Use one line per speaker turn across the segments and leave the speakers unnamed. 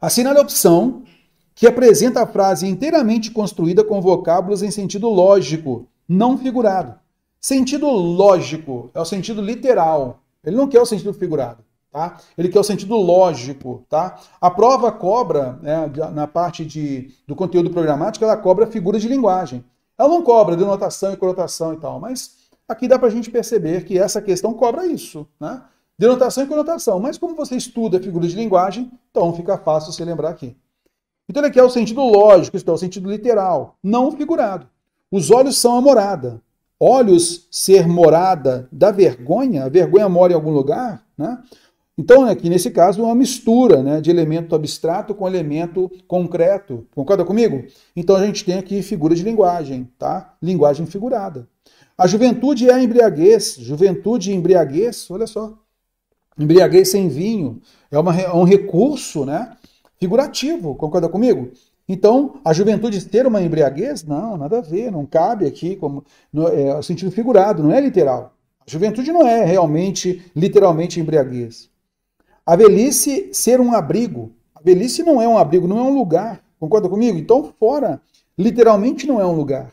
Assinale a opção que apresenta a frase inteiramente construída com vocábulos em sentido lógico, não figurado. Sentido lógico é o sentido literal. Ele não quer o sentido figurado, tá? Ele quer o sentido lógico, tá? A prova cobra, né, na parte de, do conteúdo programático, ela cobra figura de linguagem. Ela não cobra denotação e conotação e tal, mas aqui dá para a gente perceber que essa questão cobra isso, né? Denotação e conotação. Mas como você estuda figura de linguagem, então fica fácil você lembrar aqui. Então ele quer o sentido lógico, então é, o sentido literal, não figurado. Os olhos são a morada. Olhos ser morada da vergonha, a vergonha mora em algum lugar, né? Então, aqui né, nesse caso, é uma mistura né, de elemento abstrato com elemento concreto. Concorda comigo? Então a gente tem aqui figura de linguagem, tá? Linguagem figurada. A juventude é a embriaguez. Juventude e embriaguez, olha só. Embriaguez sem vinho é, uma, é um recurso né, figurativo, concorda comigo? Então, a juventude ter uma embriaguez? Não, nada a ver, não cabe aqui como no, é, sentido figurado, não é literal. A juventude não é realmente, literalmente, embriaguez. A velhice ser um abrigo. A velhice não é um abrigo, não é um lugar. Concorda comigo? Então, fora. Literalmente não é um lugar.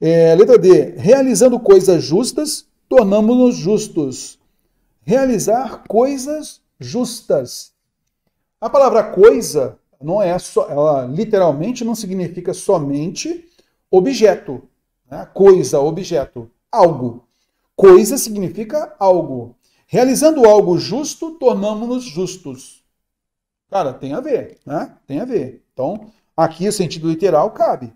É, letra D. Realizando coisas justas, tornamos-nos justos realizar coisas justas. A palavra coisa não é só, ela literalmente não significa somente objeto, né? coisa, objeto, algo. Coisa significa algo. Realizando algo justo, tornamos-nos justos. Cara, tem a ver, né? Tem a ver. Então, aqui o sentido literal cabe.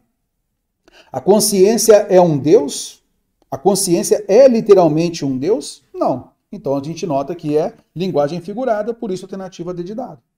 A consciência é um Deus? A consciência é literalmente um Deus? Não. Então a gente nota que é linguagem figurada, por isso alternativa D de dado.